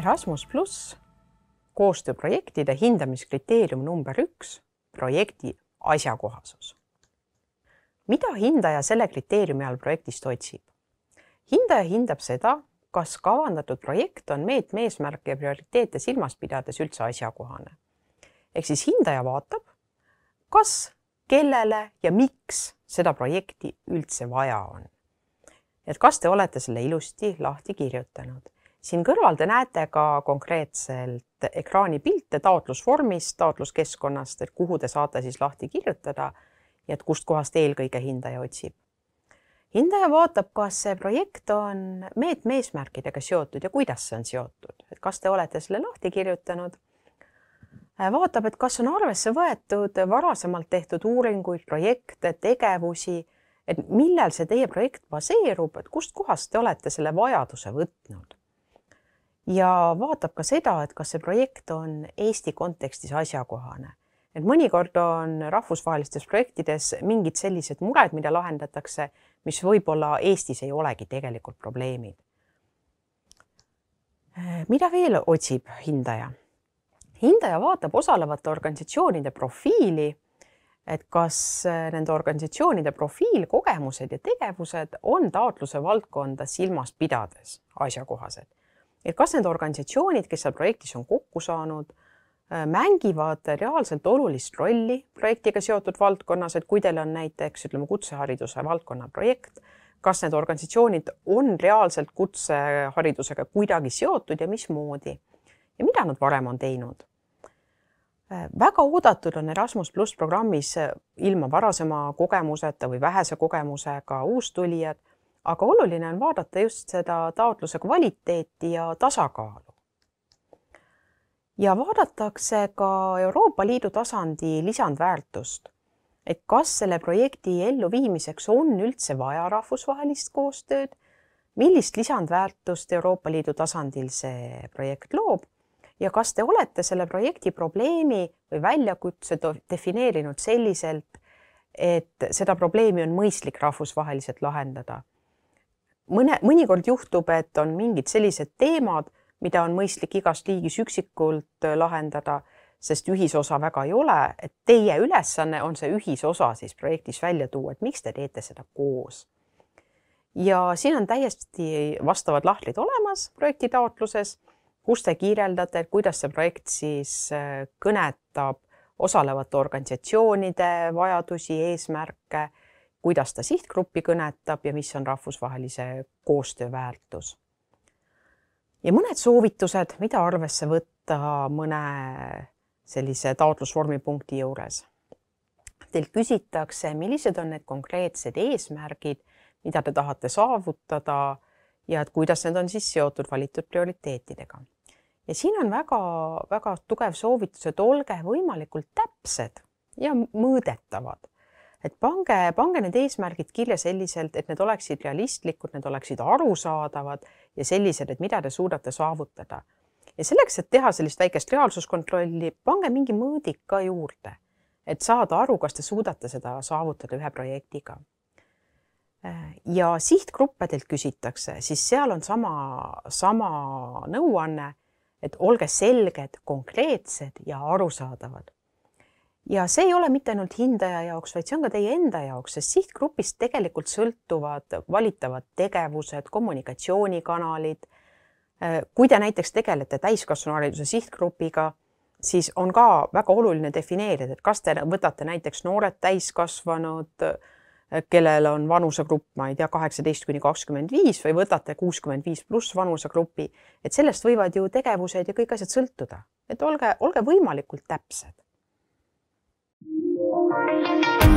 Erasmus pluss koostööprojektide hindamiskriteerium number üks, projekti asjakohasus. mida hindaja selle kriteeriumi all projektist otsib? hindaja hindab seda, kas kavandatud projekt on meetme eesmärke ja prioriteete silmas pidades üldse asjakohane. ehk siis hindaja vaatab, kas, kellele ja miks seda projekti üldse vaja on. et kas te olete selle ilusti lahti kirjutanud siin kõrval te näete ka konkreetselt ekraanipilte taotlusvormist, taotluskeskkonnast, et kuhu te saate siis lahti kirjutada ja et kustkohast eelkõige hindaja otsib. hindaja vaatab, kas see projekt on meetme eesmärkidega seotud ja kuidas see on seotud, et kas te olete selle lahti kirjutanud. vaatab, et kas on arvesse võetud varasemalt tehtud uuringuid, projekte, tegevusi, et millel see teie projekt baseerub, et kustkohast te olete selle vajaduse võtnud ja vaatab ka seda, et kas see projekt on Eesti kontekstis asjakohane. et mõnikord on rahvusvahelistes projektides mingid sellised mured, mida lahendatakse, mis võib-olla Eestis ei olegi tegelikult probleemid. Äh, mida veel otsib hindaja? hindaja vaatab osalevate organisatsioonide profiili, et kas äh, nende organisatsioonide profiil, kogemused ja tegevused on taotluse valdkonda silmas pidades asjakohased et kas need organisatsioonid, kes seal projektis on kokku saanud, äh, mängivad reaalselt olulist rolli projektiga seotud valdkonnas, et kui teil on näiteks ütleme, kutsehariduse valdkonna projekt, kas need organisatsioonid on reaalselt kutseharidusega kuidagi seotud ja mismoodi ja mida nad varem on teinud äh, väga oodatud on Erasmus pluss programmis äh, ilma varasema kogemuseta või vähese kogemusega uustulijad, aga oluline on vaadata just seda taotluse kvaliteeti ja tasakaalu. ja vaadatakse ka Euroopa Liidu tasandi lisandväärtust, et kas selle projekti elluviimiseks on üldse vaja rahvusvahelist koostööd, millist lisandväärtust Euroopa Liidu tasandil see projekt loob ja kas te olete selle projekti probleemi või väljakutse defineerinud selliselt, et seda probleemi on mõistlik rahvusvaheliselt lahendada mõne, mõnikord juhtub, et on mingid sellised teemad, mida on mõistlik igas liigis üksikult äh, lahendada, sest ühisosa väga ei ole, et teie ülesanne on see ühisosa siis projektis välja tuua, et miks te teete seda koos. ja siin on täiesti vastavad lahtlid olemas projekti taotluses, kus te kirjeldate, kuidas see projekt siis äh, kõnetab osalevate organisatsioonide vajadusi, eesmärke kuidas ta sihtgruppi kõnetab ja mis on rahvusvahelise koostöö väärtus. ja mõned soovitused, mida arvesse võtta mõne sellise taotlusvormi punkti juures. Teilt küsitakse, millised on need konkreetsed eesmärgid, mida te tahate saavutada ja et kuidas need on siis seotud valitud prioriteetidega. ja siin on väga-väga tugev soovitus, et olge võimalikult täpsed ja mõõdetavad et pange, pange need eesmärgid kirja selliselt, et need oleksid realistlikud, need oleksid arusaadavad ja sellised, et mida te suudate saavutada. ja selleks, et teha sellist väikest reaalsuskontrolli, pange mingi mõõdik ka juurde, et saada aru, kas te suudate seda saavutada ühe projektiga. ja sihtgruppedelt küsitakse, siis seal on sama, sama nõuanne, et olge selged, konkreetsed ja arusaadavad ja see ei ole mitte ainult hindaja jaoks, vaid see on ka teie enda jaoks, sest sihtgrupist tegelikult sõltuvad valitavad tegevused, kommunikatsioonikanalid. kui te näiteks tegelete täiskasvanuhariduse sihtgrupiga, siis on ka väga oluline defineerida, et kas te võtate näiteks noored täiskasvanud, kellel on vanusegrupp, ma ei tea, kaheksateist kuni kakskümmend viis või võtate kuuskümmend viis pluss vanusegrupi, et sellest võivad ju tegevused ja kõik asjad sõltuda, et olge, olge võimalikult täpsed Thank you.